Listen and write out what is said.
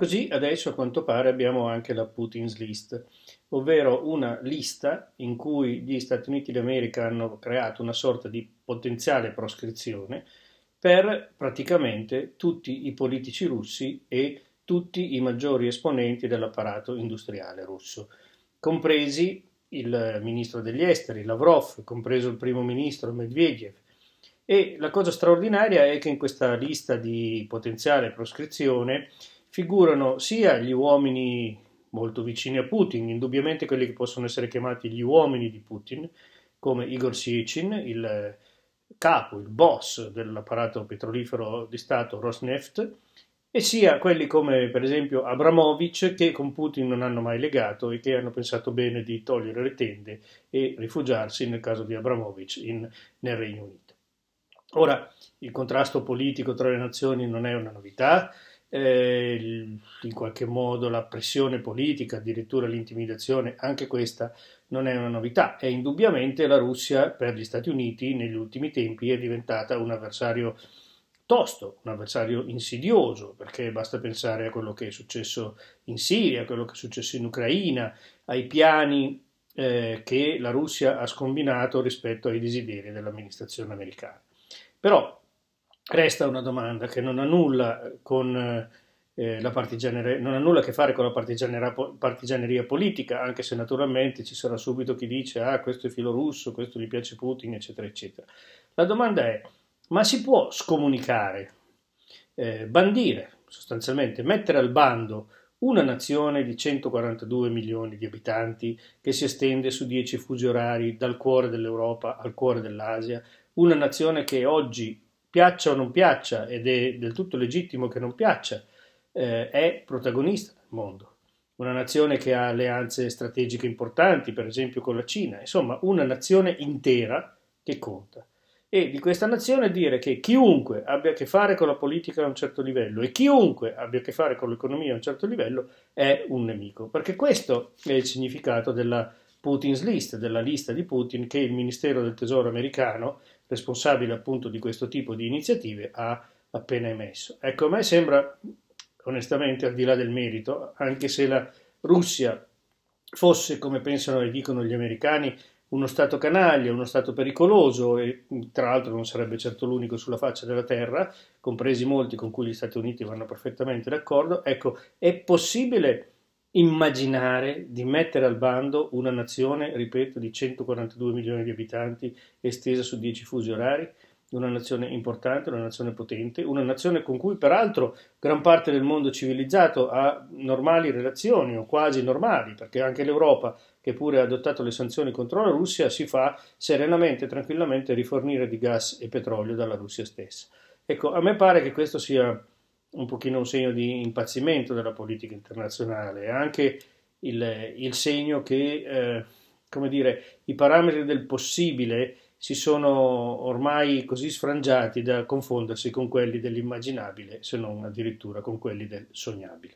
così adesso a quanto pare abbiamo anche la Putin's List, ovvero una lista in cui gli Stati Uniti d'America hanno creato una sorta di potenziale proscrizione per praticamente tutti i politici russi e tutti i maggiori esponenti dell'apparato industriale russo, compresi il ministro degli esteri Lavrov, compreso il primo ministro Medvedev. E la cosa straordinaria è che in questa lista di potenziale proscrizione figurano sia gli uomini molto vicini a Putin, indubbiamente quelli che possono essere chiamati gli uomini di Putin, come Igor Sicin, il capo, il boss dell'apparato petrolifero di Stato Rosneft, e sia quelli come per esempio Abramovich, che con Putin non hanno mai legato e che hanno pensato bene di togliere le tende e rifugiarsi, nel caso di Abramovich, in, nel Regno Unito. Ora, il contrasto politico tra le nazioni non è una novità, eh, in qualche modo la pressione politica, addirittura l'intimidazione, anche questa non è una novità e indubbiamente la Russia per gli Stati Uniti negli ultimi tempi è diventata un avversario tosto, un avversario insidioso, perché basta pensare a quello che è successo in Siria, a quello che è successo in Ucraina, ai piani eh, che la Russia ha scombinato rispetto ai desideri dell'amministrazione americana. Però resta una domanda che non ha nulla con eh, eh la partigianeria, non ha nulla a che fare con la partigianeria politica, anche se naturalmente ci sarà subito chi dice ah questo è filo russo, questo gli piace Putin, eccetera, eccetera. La domanda è, ma si può scomunicare, eh, bandire sostanzialmente, mettere al bando una nazione di 142 milioni di abitanti che si estende su 10 fusi orari dal cuore dell'Europa al cuore dell'Asia, una nazione che oggi piaccia o non piaccia, ed è del tutto legittimo che non piaccia, eh, è protagonista nel mondo. Una nazione che ha alleanze strategiche importanti, per esempio con la Cina, insomma una nazione intera che conta. E di questa nazione dire che chiunque abbia a che fare con la politica a un certo livello e chiunque abbia a che fare con l'economia a un certo livello è un nemico, perché questo è il significato della Putin's List, della lista di Putin che il Ministero del Tesoro americano, responsabile appunto di questo tipo di iniziative, ha appena emesso. Ecco, a me sembra, onestamente, al di là del merito, anche se la Russia fosse, come pensano e dicono gli americani, uno Stato canaglia, uno Stato pericoloso e tra l'altro non sarebbe certo l'unico sulla faccia della terra, compresi molti con cui gli Stati Uniti vanno perfettamente d'accordo, ecco, è possibile immaginare di mettere al bando una nazione, ripeto, di 142 milioni di abitanti estesa su 10 fusi orari, una nazione importante, una nazione potente, una nazione con cui peraltro gran parte del mondo civilizzato ha normali relazioni o quasi normali, perché anche l'Europa, che pure ha adottato le sanzioni contro la Russia, si fa serenamente, tranquillamente rifornire di gas e petrolio dalla Russia stessa. Ecco, a me pare che questo sia un pochino un segno di impazzimento della politica internazionale, anche il, il segno che, eh, come dire, i parametri del possibile si sono ormai così sfrangiati da confondersi con quelli dell'immaginabile, se non addirittura con quelli del sognabile.